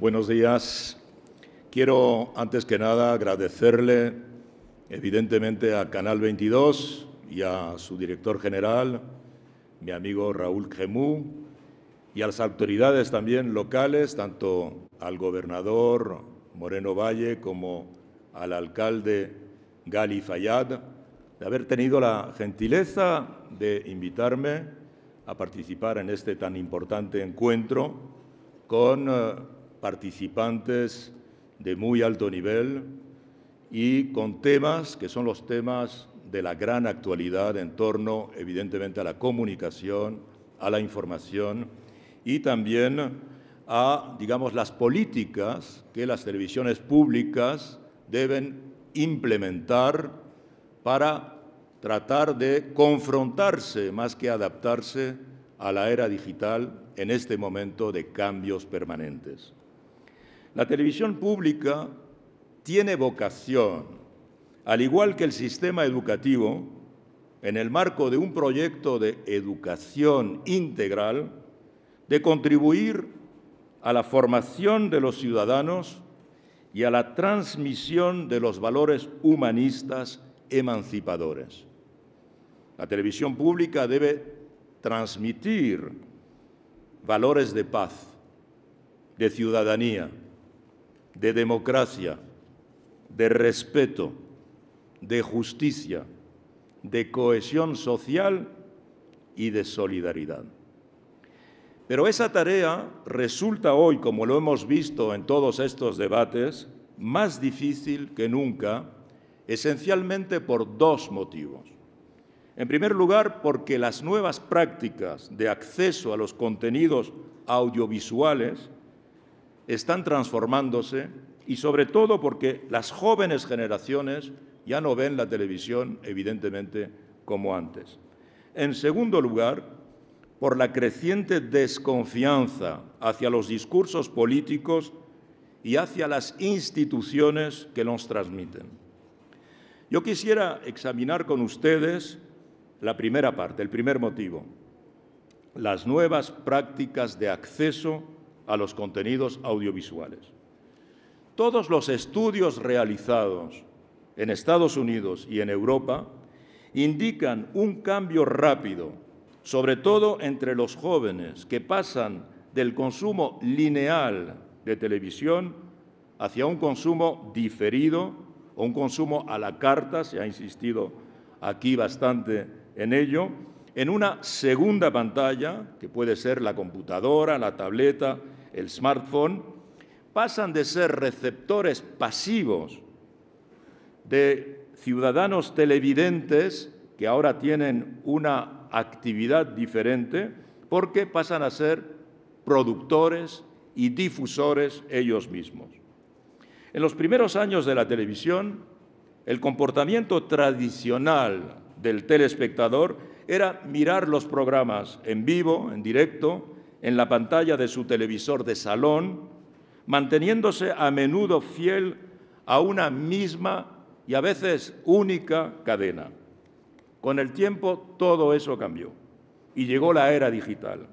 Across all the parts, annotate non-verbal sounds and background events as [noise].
Buenos días. Quiero, antes que nada, agradecerle, evidentemente, a Canal 22 y a su director general, mi amigo Raúl Gemú, y a las autoridades también locales, tanto al gobernador Moreno Valle como al alcalde Gali Fayad, de haber tenido la gentileza de invitarme a participar en este tan importante encuentro con eh, participantes de muy alto nivel y con temas que son los temas de la gran actualidad en torno, evidentemente, a la comunicación, a la información y también a, digamos, las políticas que las televisiones públicas deben implementar para tratar de confrontarse más que adaptarse a la era digital en este momento de cambios permanentes. La televisión pública tiene vocación, al igual que el sistema educativo, en el marco de un proyecto de educación integral, de contribuir a la formación de los ciudadanos y a la transmisión de los valores humanistas emancipadores. La televisión pública debe transmitir valores de paz, de ciudadanía, de democracia, de respeto, de justicia, de cohesión social y de solidaridad. Pero esa tarea resulta hoy, como lo hemos visto en todos estos debates, más difícil que nunca, esencialmente por dos motivos. En primer lugar, porque las nuevas prácticas de acceso a los contenidos audiovisuales están transformándose y sobre todo porque las jóvenes generaciones ya no ven la televisión, evidentemente, como antes. En segundo lugar, por la creciente desconfianza hacia los discursos políticos y hacia las instituciones que los transmiten. Yo quisiera examinar con ustedes la primera parte, el primer motivo, las nuevas prácticas de acceso a los contenidos audiovisuales. Todos los estudios realizados en Estados Unidos y en Europa indican un cambio rápido, sobre todo entre los jóvenes que pasan del consumo lineal de televisión hacia un consumo diferido o un consumo a la carta, se ha insistido aquí bastante en ello, en una segunda pantalla, que puede ser la computadora, la tableta, el smartphone, pasan de ser receptores pasivos de ciudadanos televidentes que ahora tienen una actividad diferente, porque pasan a ser productores y difusores ellos mismos. En los primeros años de la televisión, el comportamiento tradicional del telespectador era mirar los programas en vivo, en directo, en la pantalla de su televisor de salón, manteniéndose a menudo fiel a una misma y a veces única cadena. Con el tiempo todo eso cambió y llegó la era digital.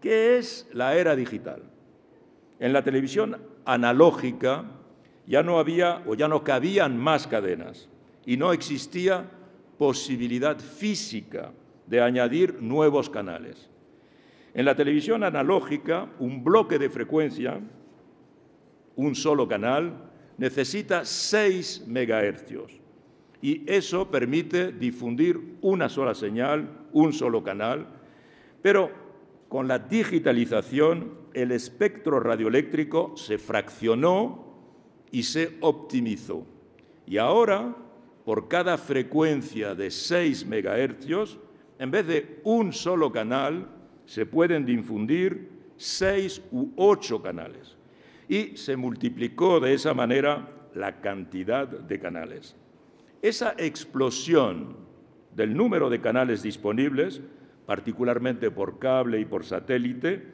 ¿Qué es la era digital? En la televisión analógica ya no había o ya no cabían más cadenas y no existía posibilidad física de añadir nuevos canales. En la televisión analógica, un bloque de frecuencia, un solo canal, necesita 6 megahercios y eso permite difundir una sola señal, un solo canal, pero con la digitalización el espectro radioeléctrico se fraccionó y se optimizó. Y ahora, por cada frecuencia de 6 megahercios, en vez de un solo canal, se pueden difundir seis u ocho canales. Y se multiplicó de esa manera la cantidad de canales. Esa explosión del número de canales disponibles, particularmente por cable y por satélite,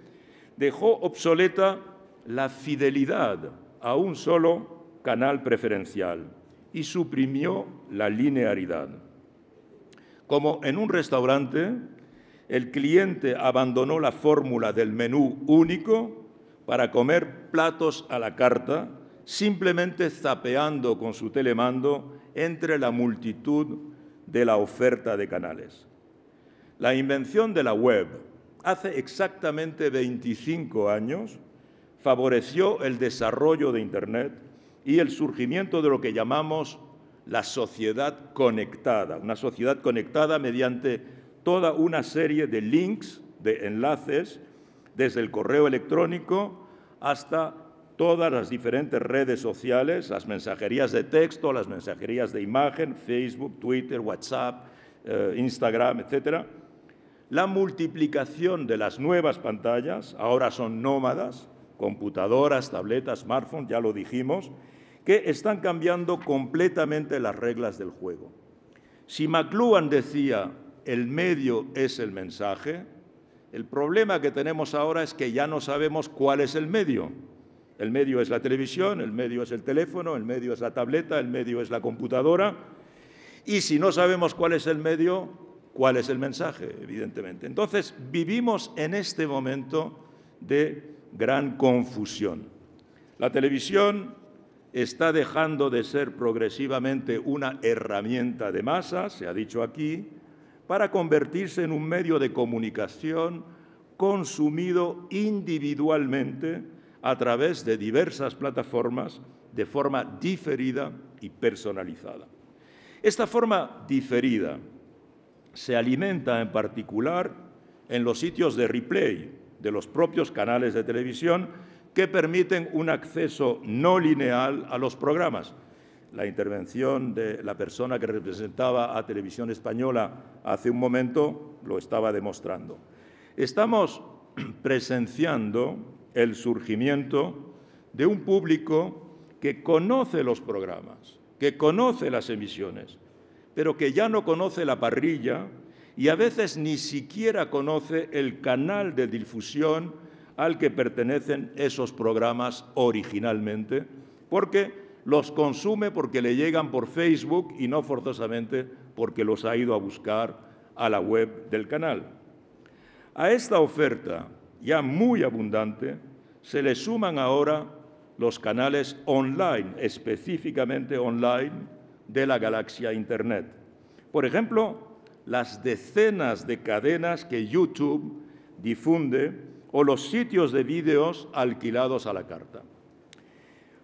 dejó obsoleta la fidelidad a un solo canal preferencial y suprimió la linearidad. Como en un restaurante, el cliente abandonó la fórmula del menú único para comer platos a la carta, simplemente zapeando con su telemando entre la multitud de la oferta de canales. La invención de la web hace exactamente 25 años favoreció el desarrollo de Internet y el surgimiento de lo que llamamos la sociedad conectada, una sociedad conectada mediante toda una serie de links, de enlaces, desde el correo electrónico hasta todas las diferentes redes sociales, las mensajerías de texto, las mensajerías de imagen, Facebook, Twitter, WhatsApp, eh, Instagram, etc. La multiplicación de las nuevas pantallas, ahora son nómadas, computadoras, tabletas, smartphones, ya lo dijimos, que están cambiando completamente las reglas del juego. Si McLuhan decía el medio es el mensaje. El problema que tenemos ahora es que ya no sabemos cuál es el medio. El medio es la televisión, el medio es el teléfono, el medio es la tableta, el medio es la computadora. Y si no sabemos cuál es el medio, cuál es el mensaje, evidentemente. Entonces, vivimos en este momento de gran confusión. La televisión está dejando de ser progresivamente una herramienta de masa, se ha dicho aquí, para convertirse en un medio de comunicación consumido individualmente a través de diversas plataformas de forma diferida y personalizada. Esta forma diferida se alimenta en particular en los sitios de replay de los propios canales de televisión que permiten un acceso no lineal a los programas, la intervención de la persona que representaba a Televisión Española hace un momento lo estaba demostrando. Estamos [clears throat] presenciando el surgimiento de un público que conoce los programas, que conoce las emisiones, pero que ya no conoce la parrilla y a veces ni siquiera conoce el canal de difusión al que pertenecen esos programas originalmente, porque los consume porque le llegan por Facebook y no forzosamente porque los ha ido a buscar a la web del canal. A esta oferta, ya muy abundante, se le suman ahora los canales online, específicamente online, de la galaxia Internet. Por ejemplo, las decenas de cadenas que YouTube difunde o los sitios de vídeos alquilados a la carta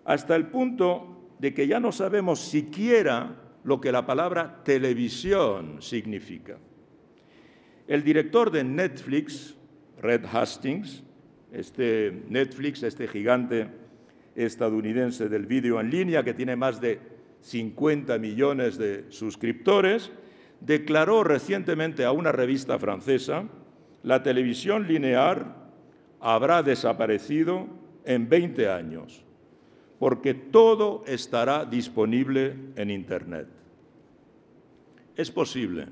hasta el punto de que ya no sabemos siquiera lo que la palabra televisión significa. El director de Netflix, Red Hastings, este Netflix, este gigante estadounidense del vídeo en línea que tiene más de 50 millones de suscriptores, declaró recientemente a una revista francesa, la televisión lineal habrá desaparecido en 20 años porque todo estará disponible en Internet. Es posible,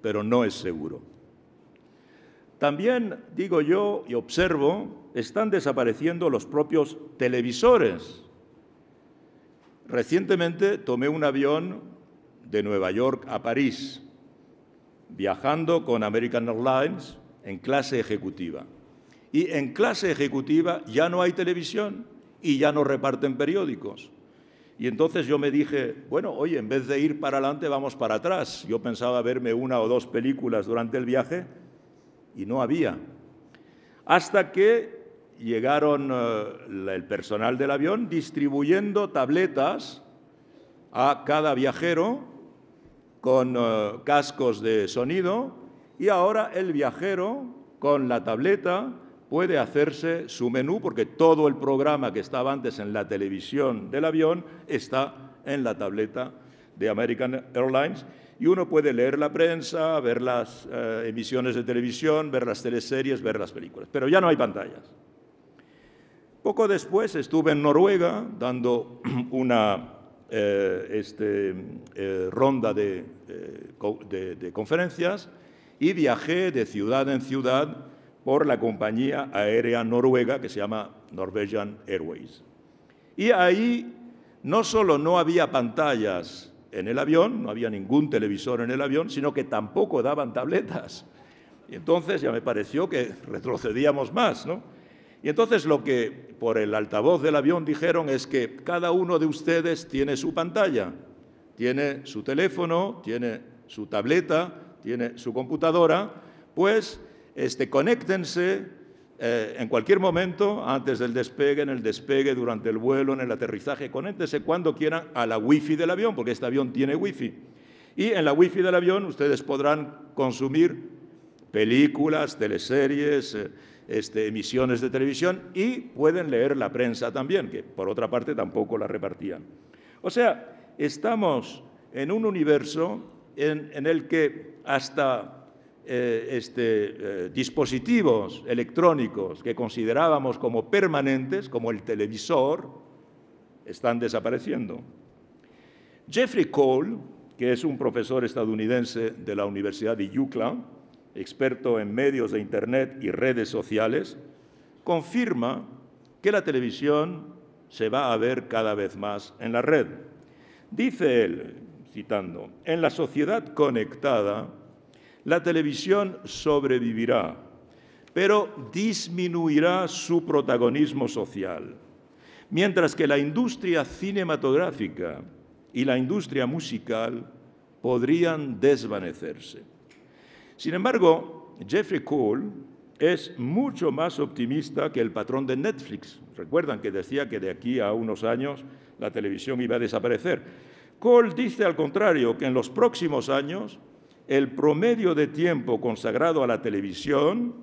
pero no es seguro. También digo yo y observo, están desapareciendo los propios televisores. Recientemente tomé un avión de Nueva York a París, viajando con American Airlines en clase ejecutiva. Y en clase ejecutiva ya no hay televisión y ya no reparten periódicos. Y entonces yo me dije, bueno, oye, en vez de ir para adelante, vamos para atrás. Yo pensaba verme una o dos películas durante el viaje y no había. Hasta que llegaron eh, el personal del avión distribuyendo tabletas a cada viajero con eh, cascos de sonido y ahora el viajero con la tableta puede hacerse su menú porque todo el programa que estaba antes en la televisión del avión está en la tableta de American Airlines y uno puede leer la prensa, ver las eh, emisiones de televisión, ver las teleseries, ver las películas, pero ya no hay pantallas. Poco después estuve en Noruega dando [clears throat] una eh, este, eh, ronda de, de conferencias y viajé de ciudad en ciudad por la compañía aérea noruega que se llama Norwegian Airways. Y ahí no solo no había pantallas en el avión, no había ningún televisor en el avión, sino que tampoco daban tabletas. Y entonces ya me pareció que retrocedíamos más, ¿no? Y entonces lo que por el altavoz del avión dijeron es que cada uno de ustedes tiene su pantalla, tiene su teléfono, tiene su tableta, tiene su computadora, pues este, conéctense eh, en cualquier momento, antes del despegue, en el despegue, durante el vuelo, en el aterrizaje, conéctense cuando quieran a la wifi del avión, porque este avión tiene wifi. Y en la wifi del avión ustedes podrán consumir películas, teleseries, eh, este, emisiones de televisión y pueden leer la prensa también, que por otra parte tampoco la repartían. O sea, estamos en un universo en, en el que hasta eh, este, eh, dispositivos electrónicos que considerábamos como permanentes, como el televisor, están desapareciendo. Jeffrey Cole, que es un profesor estadounidense de la Universidad de UCLA, experto en medios de Internet y redes sociales, confirma que la televisión se va a ver cada vez más en la red. Dice él, citando, en la sociedad conectada, la televisión sobrevivirá, pero disminuirá su protagonismo social, mientras que la industria cinematográfica y la industria musical podrían desvanecerse. Sin embargo, Jeffrey Cole es mucho más optimista que el patrón de Netflix. Recuerdan que decía que de aquí a unos años la televisión iba a desaparecer. Cole dice al contrario que en los próximos años el promedio de tiempo consagrado a la televisión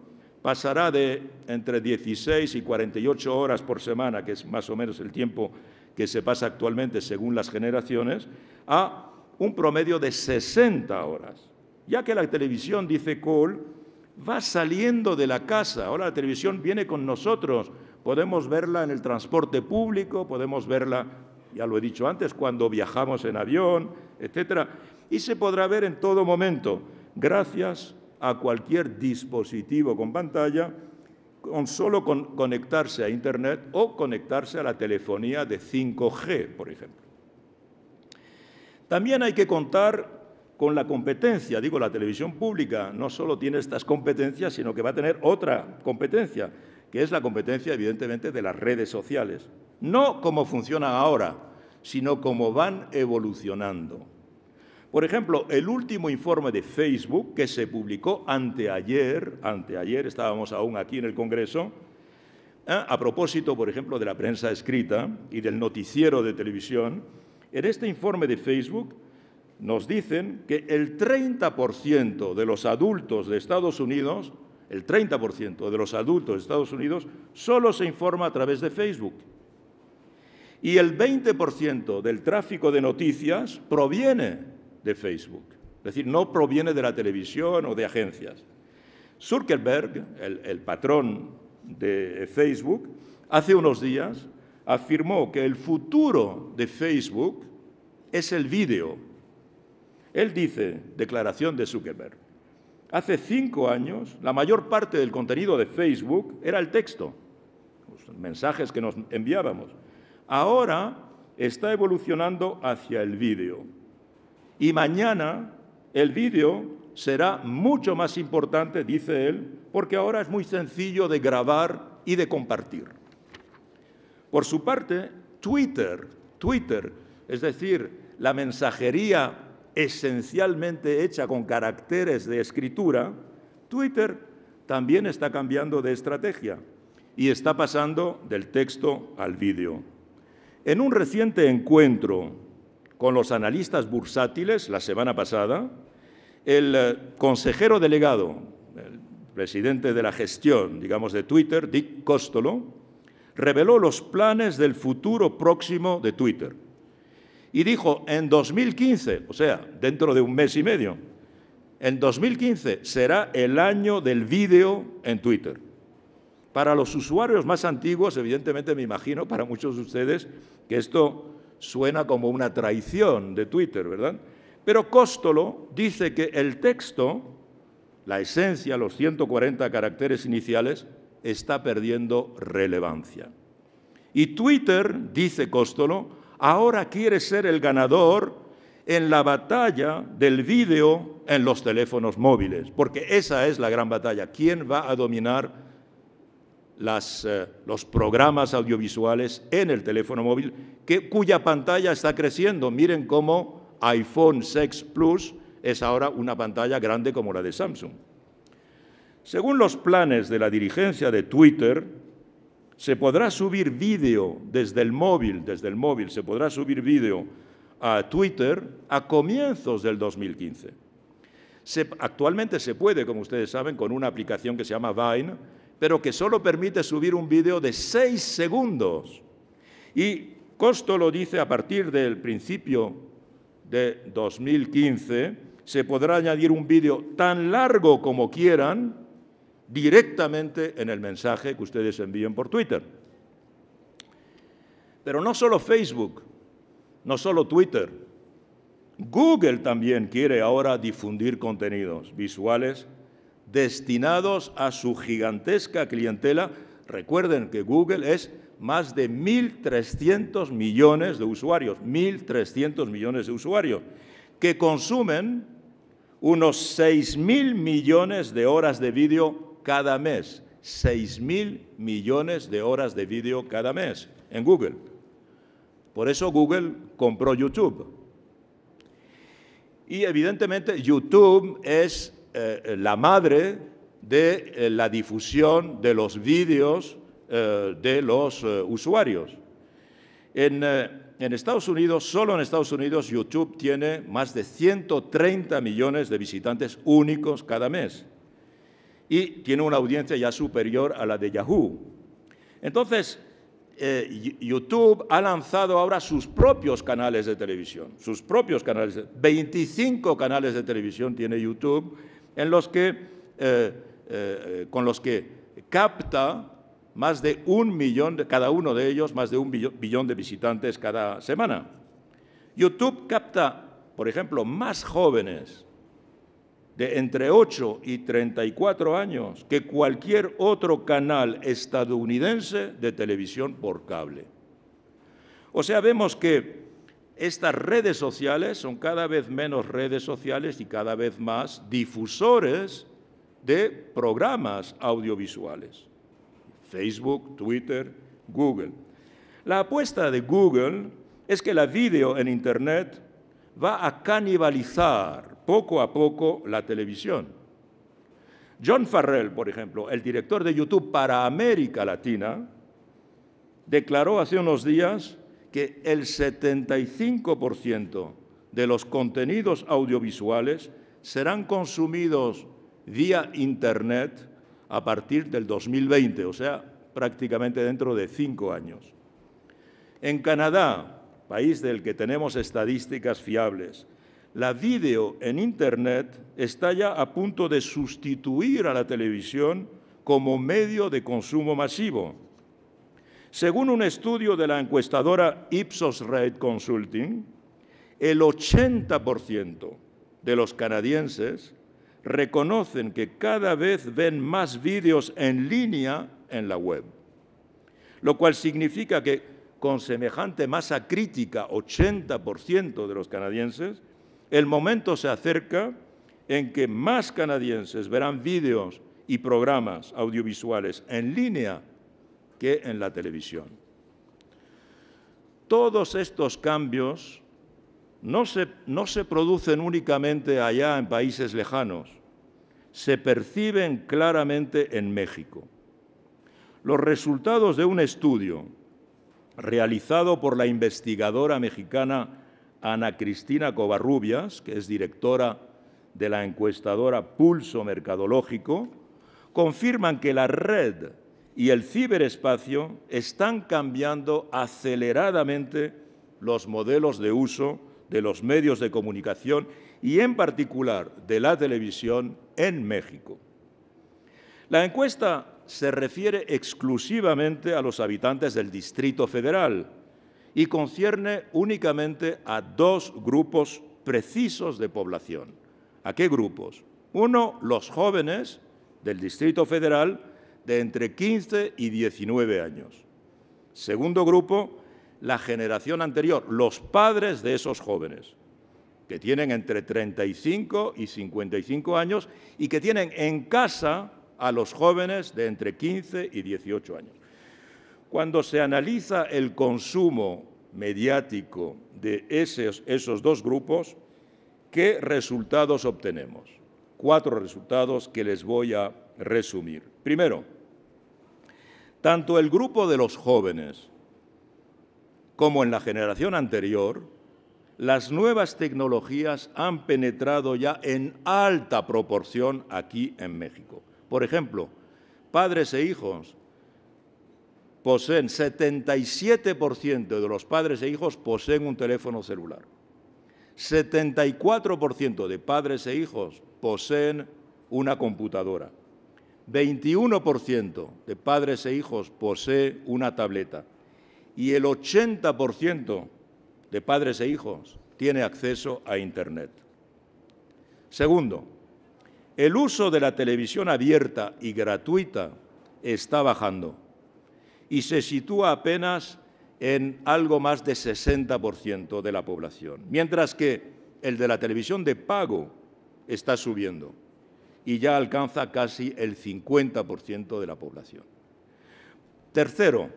pasará de entre 16 y 48 horas por semana, que es más o menos el tiempo que se pasa actualmente según las generaciones, a un promedio de 60 horas. Ya que la televisión, dice Cole, va saliendo de la casa, ahora la televisión viene con nosotros, podemos verla en el transporte público, podemos verla, ya lo he dicho antes, cuando viajamos en avión, etcétera y se podrá ver en todo momento, gracias a cualquier dispositivo con pantalla, con solo conectarse a Internet o conectarse a la telefonía de 5G, por ejemplo. También hay que contar con la competencia, digo, la televisión pública no solo tiene estas competencias, sino que va a tener otra competencia, que es la competencia, evidentemente, de las redes sociales. No como funcionan ahora, sino como van evolucionando. Por ejemplo, el último informe de Facebook que se publicó anteayer, anteayer estábamos aún aquí en el Congreso, ¿eh? a propósito, por ejemplo, de la prensa escrita y del noticiero de televisión, en este informe de Facebook nos dicen que el 30% de los adultos de Estados Unidos, el 30% de los adultos de Estados Unidos solo se informa a través de Facebook y el 20% del tráfico de noticias proviene de Facebook. Es decir, no proviene de la televisión o de agencias. Zuckerberg, el, el patrón de Facebook, hace unos días afirmó que el futuro de Facebook es el vídeo. Él dice, declaración de Zuckerberg, hace cinco años la mayor parte del contenido de Facebook era el texto, los mensajes que nos enviábamos. Ahora está evolucionando hacia el vídeo y mañana el vídeo será mucho más importante, dice él, porque ahora es muy sencillo de grabar y de compartir. Por su parte, Twitter, Twitter, es decir, la mensajería esencialmente hecha con caracteres de escritura, Twitter también está cambiando de estrategia y está pasando del texto al vídeo. En un reciente encuentro con los analistas bursátiles la semana pasada, el eh, consejero delegado, el presidente de la gestión, digamos, de Twitter, Dick Costolo, reveló los planes del futuro próximo de Twitter. Y dijo, en 2015, o sea, dentro de un mes y medio, en 2015 será el año del vídeo en Twitter. Para los usuarios más antiguos, evidentemente me imagino, para muchos de ustedes, que esto Suena como una traición de Twitter, ¿verdad? Pero Cóstolo dice que el texto, la esencia, los 140 caracteres iniciales, está perdiendo relevancia. Y Twitter, dice Cóstolo, ahora quiere ser el ganador en la batalla del vídeo en los teléfonos móviles, porque esa es la gran batalla. ¿Quién va a dominar las, eh, los programas audiovisuales en el teléfono móvil, que, cuya pantalla está creciendo. Miren cómo iPhone 6 Plus es ahora una pantalla grande como la de Samsung. Según los planes de la dirigencia de Twitter, se podrá subir vídeo desde el móvil, desde el móvil se podrá subir vídeo a Twitter a comienzos del 2015. actualmente se puede, como ustedes saben, con una aplicación que se llama Vine, pero que solo permite subir un vídeo de 6 segundos. Y Costo lo dice a partir del principio de 2015, se podrá añadir un vídeo tan largo como quieran directamente en el mensaje que ustedes envíen por Twitter. Pero no solo Facebook, no solo Twitter. Google también quiere ahora difundir contenidos visuales destinados a su gigantesca clientela. Recuerden que Google es más de 1.300 millones de usuarios, 1.300 millones de usuarios, que consumen unos 6.000 millones de horas de vídeo cada mes. 6.000 millones de horas de vídeo cada mes en Google. Por eso Google compró YouTube. Y evidentemente YouTube es eh, eh, la madre de eh, la difusión de los vídeos de los usuarios. En, Estados Unidos, solo en Estados Unidos, YouTube tiene más de 130 millones de visitantes únicos cada mes y tiene una audiencia ya superior a la de Yahoo. Entonces, YouTube ha lanzado ahora sus propios canales de televisión, sus propios canales, 25 canales de televisión tiene YouTube en los que, eh, eh, con los que capta más de un millón, de, cada uno de ellos, más de un billón de visitantes cada semana. YouTube capta, por ejemplo, más jóvenes de entre 8 y 34 años que cualquier otro canal estadounidense de televisión por cable. O sea, vemos que estas redes sociales son cada vez menos redes sociales y cada vez más difusores de programas audiovisuales. Facebook, Twitter, Google. La apuesta de Google es que la video en Internet va a canibalizar poco a poco la televisión. John Farrell, por ejemplo, el director de YouTube para América Latina, declaró hace unos días que el 75% de los contenidos audiovisuales serán consumidos vía Internet a partir del 2020, o sea, prácticamente dentro de cinco años. En Canadá, país del que tenemos estadísticas fiables, la video en Internet está ya a punto de sustituir a la televisión como medio de consumo masivo según un estudio de la encuestadora Ipsos Red Consulting, el 80% de los canadienses reconocen que cada vez ven más vídeos en línea en la web, lo cual significa que con semejante masa crítica, 80% de los canadienses, el momento se acerca en que más canadienses verán vídeos y programas audiovisuales en línea que en la televisión. Todos estos cambios no se, no se producen únicamente allá en países lejanos, se perciben claramente en México. Los resultados de un estudio realizado por la investigadora mexicana Ana Cristina Covarrubias, que es directora de la encuestadora Pulso Mercadológico, confirman que la red y el ciberespacio están cambiando aceleradamente los modelos de uso de los medios de comunicación y en particular de la televisión en México. La encuesta se refiere exclusivamente a los habitantes del Distrito Federal y concierne únicamente a dos grupos precisos de población. ¿A qué grupos? Uno, los jóvenes del Distrito Federal de entre 15 y 19 años. Segundo grupo, la generación anterior, los padres de esos jóvenes, que tienen entre 35 y 55 años y que tienen en casa a los jóvenes de entre 15 y 18 años. Cuando se analiza el consumo mediático de esos, esos dos grupos, ¿qué resultados obtenemos? Cuatro resultados que les voy a resumir. Primero, tanto el grupo de los jóvenes como en la generación anterior, las nuevas tecnologías han penetrado ya en alta proporción aquí en México. Por ejemplo, padres e hijos poseen, 77% de los padres e hijos poseen un teléfono celular. 74% de padres e hijos poseen una computadora. 21% de padres e hijos posee una tableta y el 80% de padres e hijos tiene acceso a Internet. Segundo, el uso de la televisión abierta y gratuita está bajando y se sitúa apenas en algo más de 60% de la población, mientras que el de la televisión de pago está subiendo y ya alcanza casi el 50% de la población. Tercero,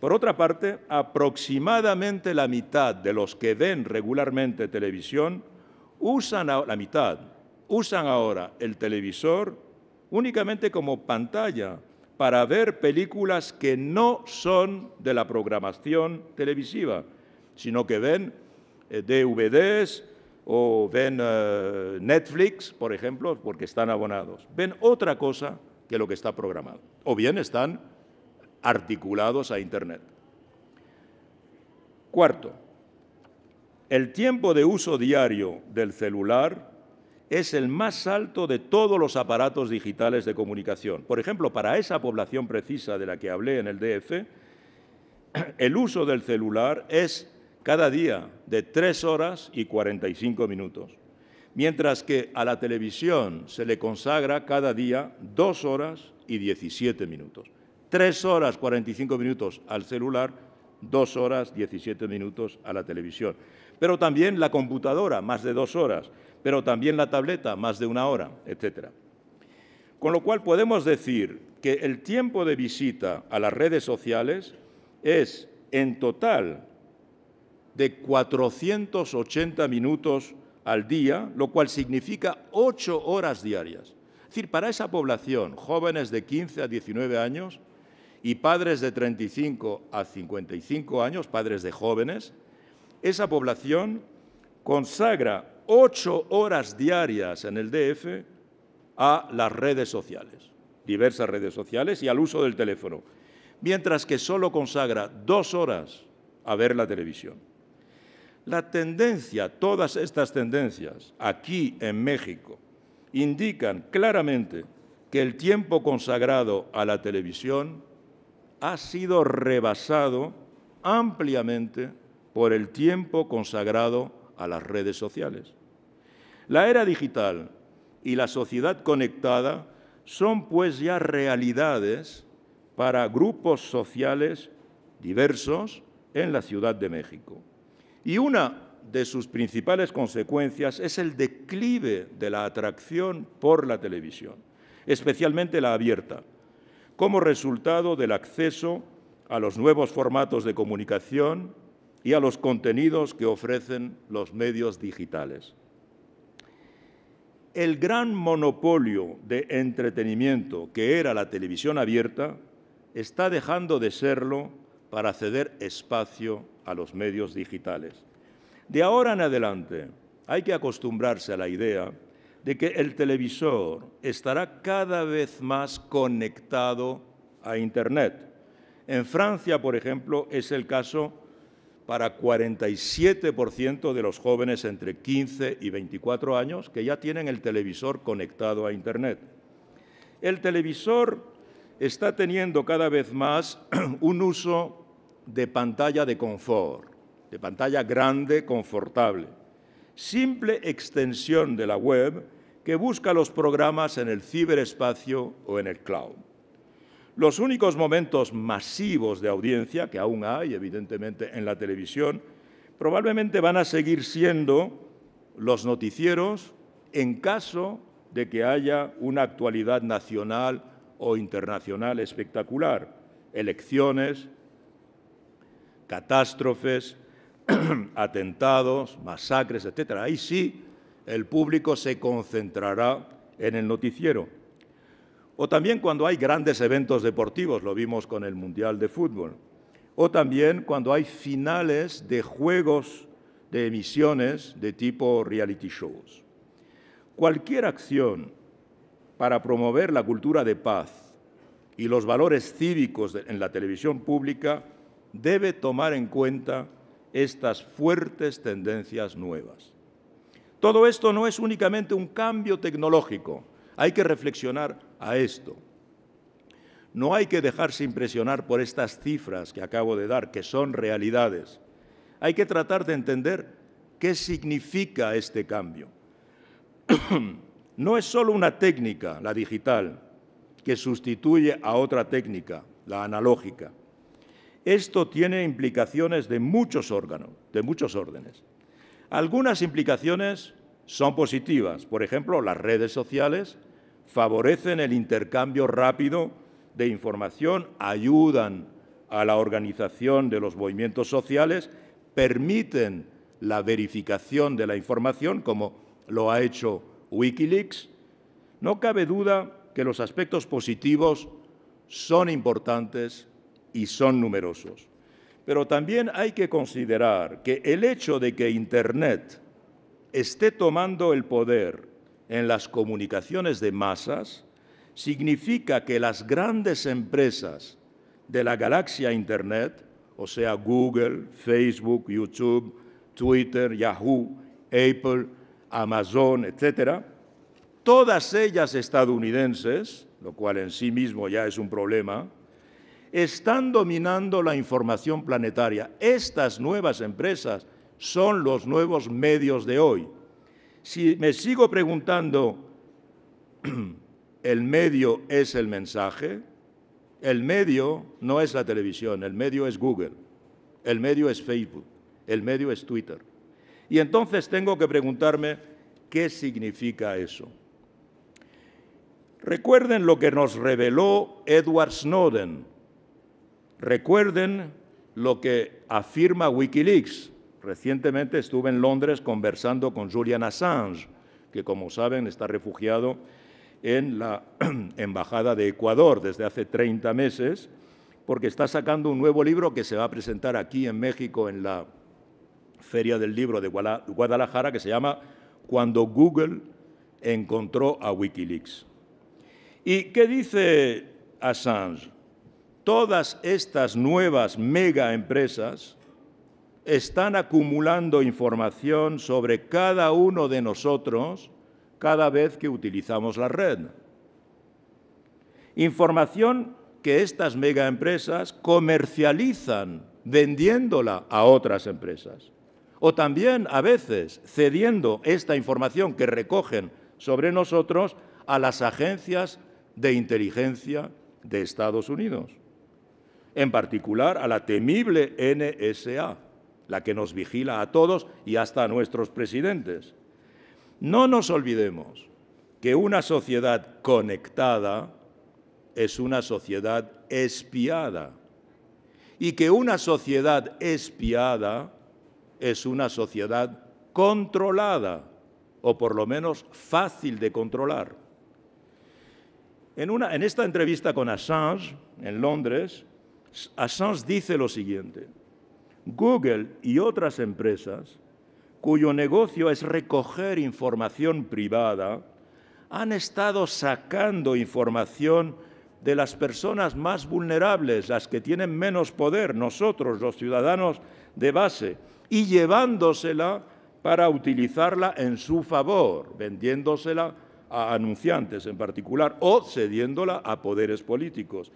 por otra parte, aproximadamente la mitad de los que ven regularmente televisión usan la mitad usan ahora el televisor únicamente como pantalla para ver películas que no son de la programación televisiva, sino que ven eh, DVDs, o ven eh, Netflix, por ejemplo, porque están abonados. Ven otra cosa que lo que está programado. O bien están articulados a Internet. Cuarto, el tiempo de uso diario del celular es el más alto de todos los aparatos digitales de comunicación. Por ejemplo, para esa población precisa de la que hablé en el DF, el uso del celular es cada día de 3 horas y 45 minutos, mientras que a la televisión se le consagra cada día 2 horas y 17 minutos. 3 horas y 45 minutos al celular, 2 horas 17 minutos a la televisión. Pero también la computadora, más de 2 horas, pero también la tableta, más de una hora, etc. Con lo cual podemos decir que el tiempo de visita a las redes sociales es en total de 480 minutos al día, lo cual significa ocho horas diarias. Es decir, para esa población, jóvenes de 15 a 19 años y padres de 35 a 55 años, padres de jóvenes, esa población consagra ocho horas diarias en el DF a las redes sociales, diversas redes sociales y al uso del teléfono, mientras que solo consagra dos horas a ver la televisión. La tendencia, todas estas tendencias aquí en México, indican claramente que el tiempo consagrado a la televisión ha sido rebasado ampliamente por el tiempo consagrado a las redes sociales. La era digital y la sociedad conectada son pues ya realidades para grupos sociales diversos en la Ciudad de México. Y una de sus principales consecuencias es el declive de la atracción por la televisión, especialmente la abierta, como resultado del acceso a los nuevos formatos de comunicación y a los contenidos que ofrecen los medios digitales. El gran monopolio de entretenimiento que era la televisión abierta está dejando de serlo para ceder espacio a los medios digitales. De ahora en adelante hay que acostumbrarse a la idea de que el televisor estará cada vez más conectado a Internet. En Francia, por ejemplo, es el caso para 47% de los jóvenes entre 15 y 24 años que ya tienen el televisor conectado a Internet. El televisor está teniendo cada vez más [clears throat] un uso de pantalla de confort, de pantalla grande, confortable. Simple extensión de la web que busca los programas en el ciberespacio o en el cloud. Los únicos momentos masivos de audiencia que aún hay, evidentemente, en la televisión, probablemente van a seguir siendo los noticieros en caso de que haya una actualidad nacional o internacional espectacular, elecciones, catástrofes, [clears throat] atentados, masacres, etc. Ahí sí el público se concentrará en el noticiero. O también cuando hay grandes eventos deportivos, lo vimos con el Mundial de Fútbol. O también cuando hay finales de juegos de emisiones de tipo reality shows. Cualquier acción para promover la cultura de paz y los valores cívicos en la televisión pública debe tomar en cuenta estas fuertes tendencias nuevas. Todo esto no es únicamente un cambio tecnológico, hay que reflexionar a esto. No hay que dejarse impresionar por estas cifras que acabo de dar, que son realidades. Hay que tratar de entender qué significa este cambio. [clears throat] no es solo una técnica, la digital, que sustituye a otra técnica, la analógica. Esto tiene implicaciones de muchos órganos, de muchos órdenes. Algunas implicaciones son positivas. Por ejemplo, las redes sociales favorecen el intercambio rápido de información, ayudan a la organización de los movimientos sociales, permiten la verificación de la información, como lo ha hecho Wikileaks. No cabe duda que los aspectos positivos son importantes y son numerosos. Pero también hay que considerar que el hecho de que Internet esté tomando el poder en las comunicaciones de masas significa que las grandes empresas de la galaxia Internet, o sea Google, Facebook, YouTube, Twitter, Yahoo, Apple, Amazon, etcétera, todas ellas estadounidenses, lo cual en sí mismo ya es un problema, están dominando la información planetaria. Estas nuevas empresas son los nuevos medios de hoy. Si me sigo preguntando, [clears throat] ¿el medio es el mensaje? El medio no es la televisión, el medio es Google, el medio es Facebook, el medio es Twitter. Y entonces tengo que preguntarme, ¿qué significa eso? Recuerden lo que nos reveló Edward Snowden Recuerden lo que afirma Wikileaks. Recientemente estuve en Londres conversando con Julian Assange, que como saben está refugiado en la [clears throat] Embajada de Ecuador desde hace 30 meses, porque está sacando un nuevo libro que se va a presentar aquí en México en la Feria del Libro de Guadalajara, que se llama Cuando Google encontró a Wikileaks. ¿Y qué dice Assange? todas estas nuevas mega empresas están acumulando información sobre cada uno de nosotros cada vez que utilizamos la red. Información que estas mega empresas comercializan vendiéndola a otras empresas. O también a veces cediendo esta información que recogen sobre nosotros a las agencias de inteligencia de Estados Unidos en particular a la temible NSA, la que nos vigila a todos y hasta a nuestros presidentes. No nos olvidemos que una sociedad conectada es una sociedad espiada y que una sociedad espiada es una sociedad controlada o por lo menos fácil de controlar. En, una, en esta entrevista con Assange en Londres, Assange dice lo siguiente, Google y otras empresas cuyo negocio es recoger información privada, han estado sacando información de las personas más vulnerables, las que tienen menos poder, nosotros, los ciudadanos de base, y llevándosela para utilizarla en su favor, vendiéndosela a anunciantes en particular o cediéndola a poderes políticos.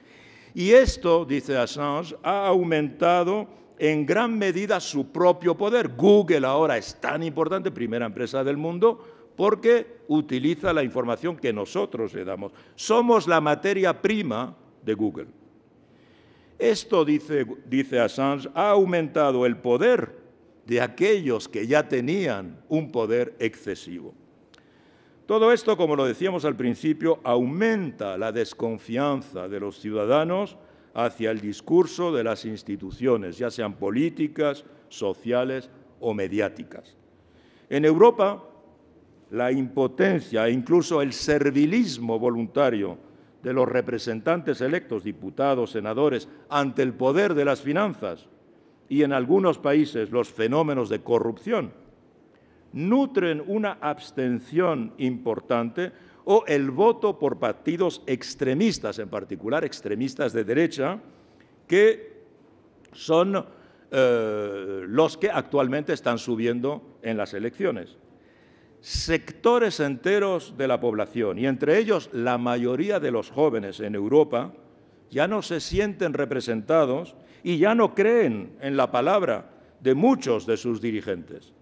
Y esto, dice Assange, ha aumentado en gran medida su propio poder. Google ahora es tan importante, primera empresa del mundo, porque utiliza la información que nosotros le damos. Somos la materia prima de Google. Esto, dice, dice Assange, ha aumentado el poder de aquellos que ya tenían un poder excesivo. Todo esto, como lo decíamos al principio, aumenta la desconfianza de los ciudadanos hacia el discurso de las instituciones, ya sean políticas, sociales o mediáticas. En Europa, la impotencia e incluso el servilismo voluntario de los representantes electos, diputados, senadores, ante el poder de las finanzas y en algunos países los fenómenos de corrupción nutren una abstención importante o el voto por partidos extremistas, en particular extremistas de derecha, que son eh, los que actualmente están subiendo en las elecciones. Sectores enteros de la población, y entre ellos la mayoría de los jóvenes en Europa, ya no se sienten representados y ya no creen en la palabra de muchos de sus dirigentes.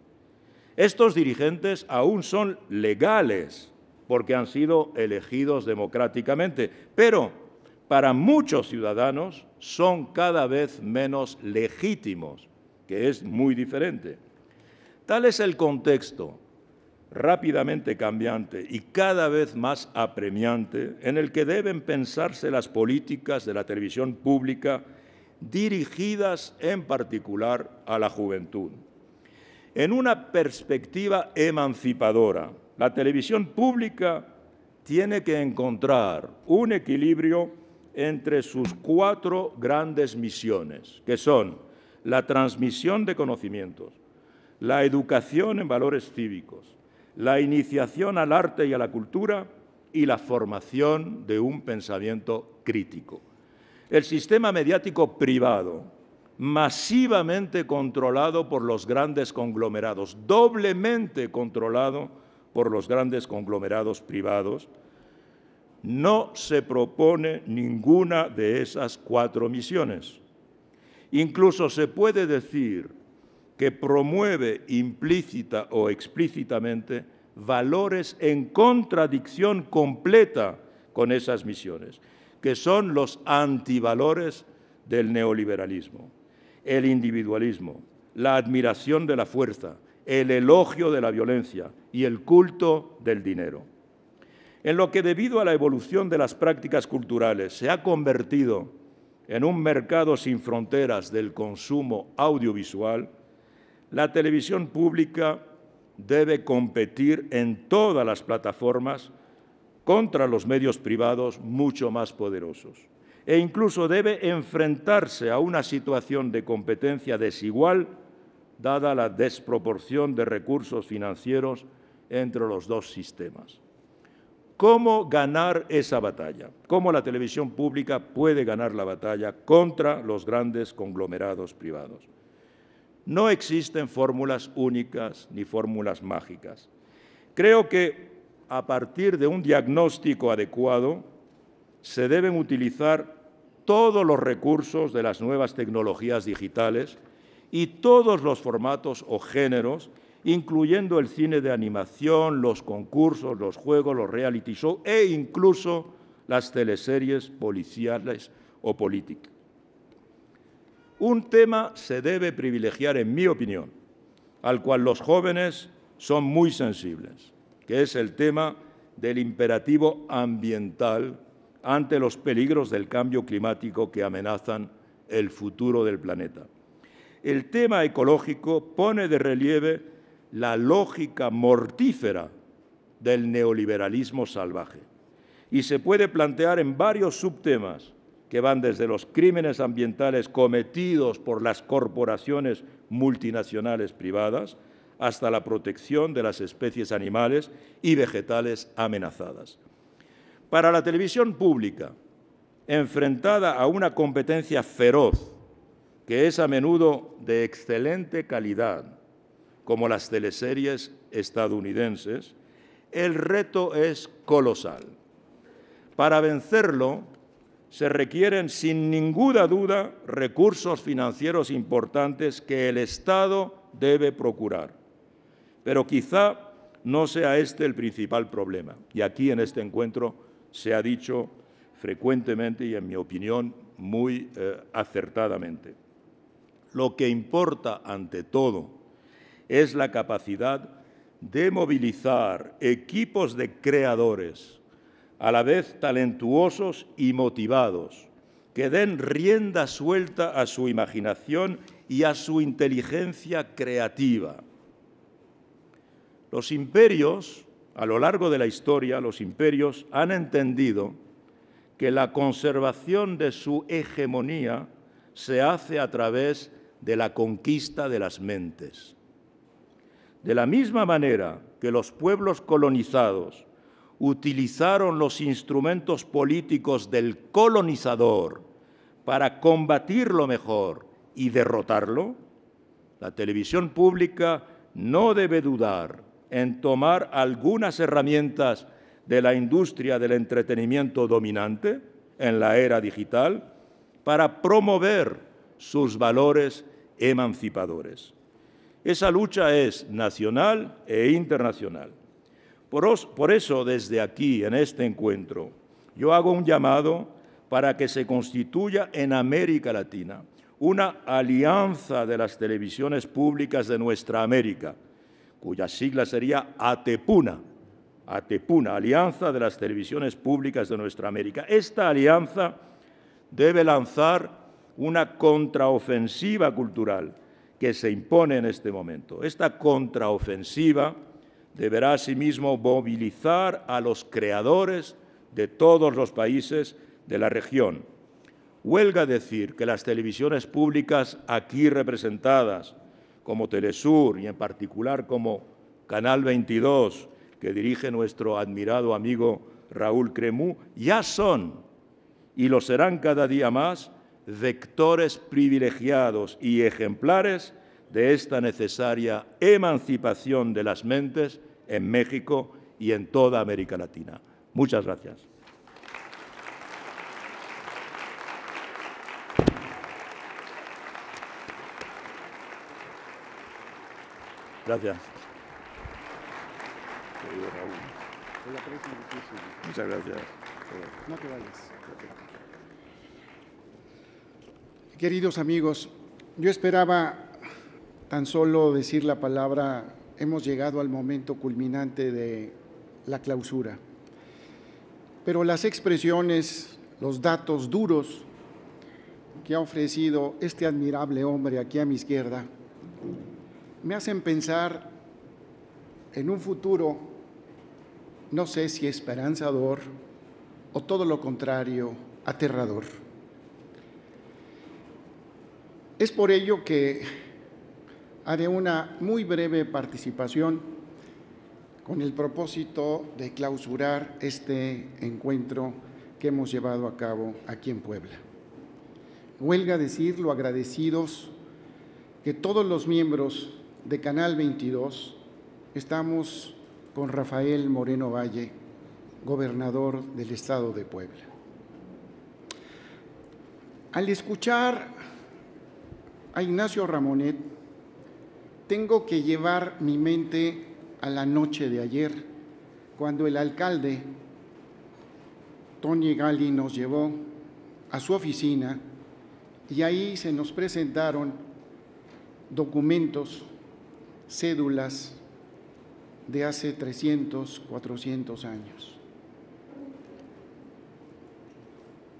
Estos dirigentes aún son legales porque han sido elegidos democráticamente, pero para muchos ciudadanos son cada vez menos legítimos, que es muy diferente. Tal es el contexto rápidamente cambiante y cada vez más apremiante en el que deben pensarse las políticas de la televisión pública dirigidas en particular a la juventud en una perspectiva emancipadora. La televisión pública tiene que encontrar un equilibrio entre sus cuatro grandes misiones, que son la transmisión de conocimientos, la educación en valores cívicos, la iniciación al arte y a la cultura y la formación de un pensamiento crítico. El sistema mediático privado masivamente controlado por los grandes conglomerados, doblemente controlado por los grandes conglomerados privados, no se propone ninguna de esas cuatro misiones. Incluso se puede decir que promueve implícita o explícitamente valores en contradicción completa con esas misiones, que son los antivalores del neoliberalismo el individualismo, la admiración de la fuerza, el elogio de la violencia y el culto del dinero. En lo que debido a la evolución de las prácticas culturales se ha convertido en un mercado sin fronteras del consumo audiovisual, la televisión pública debe competir en todas las plataformas contra los medios privados mucho más poderosos e incluso debe enfrentarse a una situación de competencia desigual dada la desproporción de recursos financieros entre los dos sistemas. ¿Cómo ganar esa batalla? ¿Cómo la televisión pública puede ganar la batalla contra los grandes conglomerados privados? No existen fórmulas únicas ni fórmulas mágicas. Creo que a partir de un diagnóstico adecuado, se deben utilizar todos los recursos de las nuevas tecnologías digitales y todos los formatos o géneros, incluyendo el cine de animación, los concursos, los juegos, los reality shows e incluso las teleseries policiales o políticas. Un tema se debe privilegiar, en mi opinión, al cual los jóvenes son muy sensibles, que es el tema del imperativo ambiental ante los peligros del cambio climático que amenazan el futuro del planeta. El tema ecológico pone de relieve la lógica mortífera del neoliberalismo salvaje y se puede plantear en varios subtemas que van desde los crímenes ambientales cometidos por las corporaciones multinacionales privadas hasta la protección de las especies animales y vegetales amenazadas. Para la televisión pública, enfrentada a una competencia feroz, que es a menudo de excelente calidad, como las teleseries estadounidenses, el reto es colosal. Para vencerlo, se requieren sin ninguna duda recursos financieros importantes que el Estado debe procurar. Pero quizá no sea este el principal problema. Y aquí en este encuentro se ha dicho frecuentemente y, en mi opinión, muy eh, acertadamente. Lo que importa ante todo es la capacidad de movilizar equipos de creadores, a la vez talentuosos y motivados, que den rienda suelta a su imaginación y a su inteligencia creativa. Los imperios a lo largo de la historia, los imperios han entendido que la conservación de su hegemonía se hace a través de la conquista de las mentes. De la misma manera que los pueblos colonizados utilizaron los instrumentos políticos del colonizador para combatirlo mejor y derrotarlo, la televisión pública no debe dudar en tomar algunas herramientas de la industria del entretenimiento dominante en la era digital para promover sus valores emancipadores. Esa lucha es nacional e internacional. Por, eso, desde aquí, en este encuentro, yo hago un llamado para que se constituya en América Latina una alianza de las televisiones públicas de nuestra América, cuya sigla sería ATEPUNA, ATEPUNA, Alianza de las Televisiones Públicas de Nuestra América. Esta alianza debe lanzar una contraofensiva cultural que se impone en este momento. Esta contraofensiva deberá asimismo movilizar a los creadores de todos los países de la región. Huelga decir que las televisiones públicas aquí representadas como Telesur y en particular como Canal 22, que dirige nuestro admirado amigo Raúl Cremú, ya son y lo serán cada día más vectores privilegiados y ejemplares de esta necesaria emancipación de las mentes en México y en toda América Latina. Muchas gracias. Gracias. Muchas gracias. No te vayas. Queridos amigos, yo esperaba tan solo decir la palabra, hemos llegado al momento culminante de la clausura. Pero las expresiones, los datos duros que ha ofrecido este admirable hombre aquí a mi izquierda, me hacen pensar en un futuro, no sé si esperanzador o todo lo contrario, aterrador. Es por ello que haré una muy breve participación con el propósito de clausurar este encuentro que hemos llevado a cabo aquí en Puebla. Huelga decir lo agradecidos que todos los miembros de Canal 22, estamos con Rafael Moreno Valle, gobernador del estado de Puebla. Al escuchar a Ignacio Ramonet, tengo que llevar mi mente a la noche de ayer, cuando el alcalde Tony Gali nos llevó a su oficina y ahí se nos presentaron documentos cédulas de hace 300, 400 años.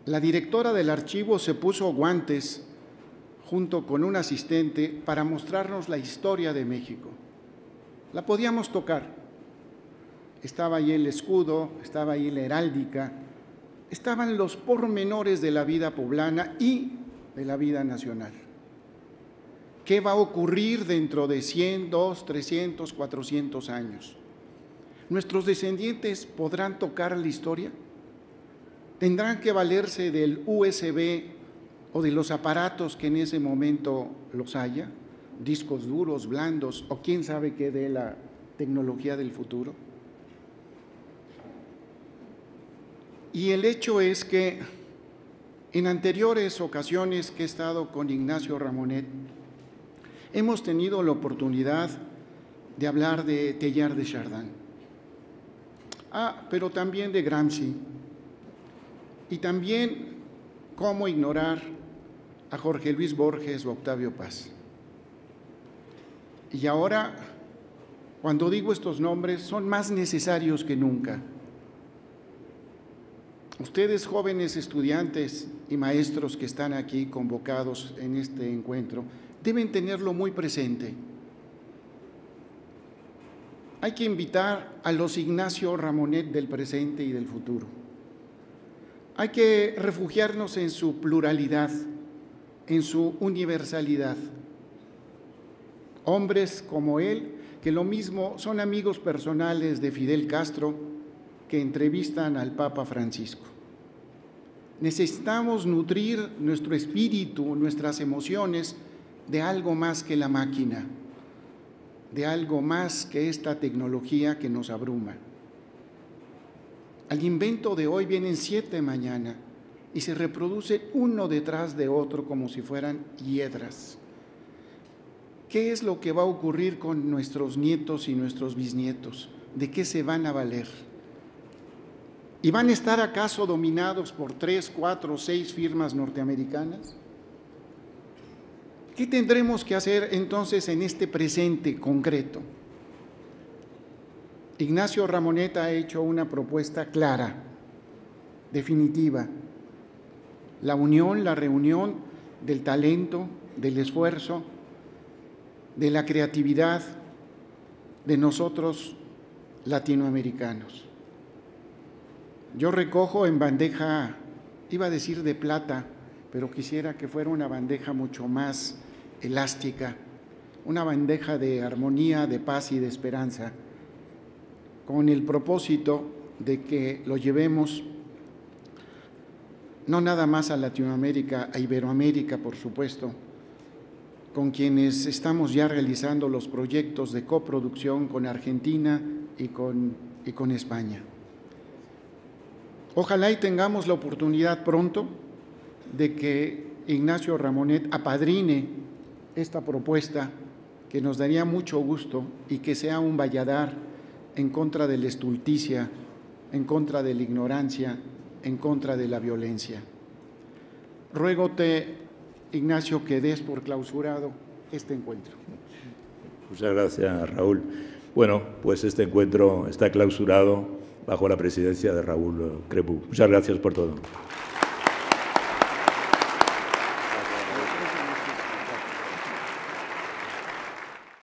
La directora del archivo se puso guantes junto con un asistente para mostrarnos la historia de México. La podíamos tocar. Estaba ahí el escudo, estaba ahí la heráldica, estaban los pormenores de la vida poblana y de la vida nacional qué va a ocurrir dentro de 100, 200, 300, 400 años. ¿Nuestros descendientes podrán tocar la historia? ¿Tendrán que valerse del USB o de los aparatos que en ese momento los haya? Discos duros, blandos o quién sabe qué de la tecnología del futuro. Y el hecho es que en anteriores ocasiones que he estado con Ignacio Ramonet, hemos tenido la oportunidad de hablar de Tellar de Chardin. Ah, pero también de Gramsci. Y también cómo ignorar a Jorge Luis Borges o Octavio Paz. Y ahora, cuando digo estos nombres, son más necesarios que nunca. Ustedes jóvenes estudiantes y maestros que están aquí convocados en este encuentro, deben tenerlo muy presente. Hay que invitar a los Ignacio Ramonet del presente y del futuro. Hay que refugiarnos en su pluralidad, en su universalidad. Hombres como él, que lo mismo son amigos personales de Fidel Castro, que entrevistan al Papa Francisco. Necesitamos nutrir nuestro espíritu, nuestras emociones, de algo más que la máquina, de algo más que esta tecnología que nos abruma. Al invento de hoy vienen siete mañana y se reproduce uno detrás de otro como si fueran hiedras. ¿Qué es lo que va a ocurrir con nuestros nietos y nuestros bisnietos? ¿De qué se van a valer? ¿Y van a estar acaso dominados por tres, cuatro, seis firmas norteamericanas? ¿Qué tendremos que hacer entonces en este presente concreto? Ignacio Ramoneta ha hecho una propuesta clara, definitiva. La unión, la reunión del talento, del esfuerzo, de la creatividad de nosotros latinoamericanos. Yo recojo en bandeja, iba a decir de plata, pero quisiera que fuera una bandeja mucho más elástica, una bandeja de armonía, de paz y de esperanza, con el propósito de que lo llevemos no nada más a Latinoamérica, a Iberoamérica, por supuesto, con quienes estamos ya realizando los proyectos de coproducción con Argentina y con, y con España. Ojalá y tengamos la oportunidad pronto de que Ignacio Ramonet apadrine esta propuesta que nos daría mucho gusto y que sea un valladar en contra de la estulticia, en contra de la ignorancia, en contra de la violencia. Ruégote, Ignacio, que des por clausurado este encuentro. Muchas gracias, Raúl. Bueno, pues este encuentro está clausurado bajo la presidencia de Raúl Crepú. Muchas gracias por todo.